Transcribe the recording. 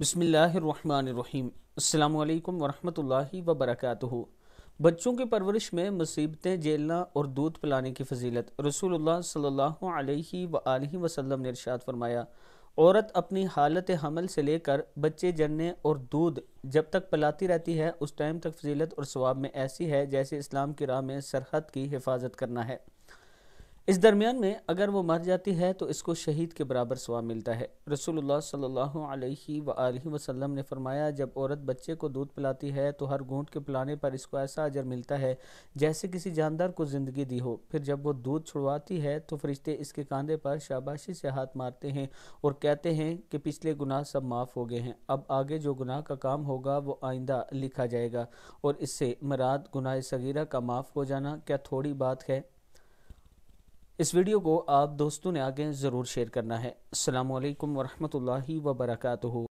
बसमीम् अल्लाम वरहमल वबरक बच्चों की परवरिश में मुसीबतें झेलना और दूध पिलाने की फजीलत रसूलुल्लाह सल्लल्लाहु अलैहि वसल्लम वसल्लम ने इरशाद फरमाया औरत अपनी हालत हमल से लेकर बच्चे जनने और दूध जब तक पिलाती रहती है उस टाइम तक फजीलत और स्वाब में ऐसी है जैसे इस्लाम की राह में सरहद की हिफाजत करना है इस दरमियान में अगर वो मर जाती है तो इसको शहीद के बराबर सवाब मिलता है रसूलुल्लाह सल्लल्लाहु अलैहि वसल्लम वसल्लम ने फरमाया जब औरत बच्चे को दूध पिलाती है तो हर घूंट के पिलाने पर इसको ऐसा अजर मिलता है जैसे किसी जानदार को ज़िंदगी दी हो फिर जब वो दूध छुड़वाती है तो फरिश्ते इसके कंधे पर शाबाशी से हाथ मारते हैं और कहते हैं कि पिछले गुनाह सब माफ़ हो गए हैं अब आगे जो गुनाह का काम होगा वो आइंदा लिखा जाएगा और इससे मराद गुनाह सगीरा का माफ़ हो जाना क्या थोड़ी बात है इस वीडियो को आप दोस्तों ने आगे ज़रूर शेयर करना है अल्लाम वरहमल वर्का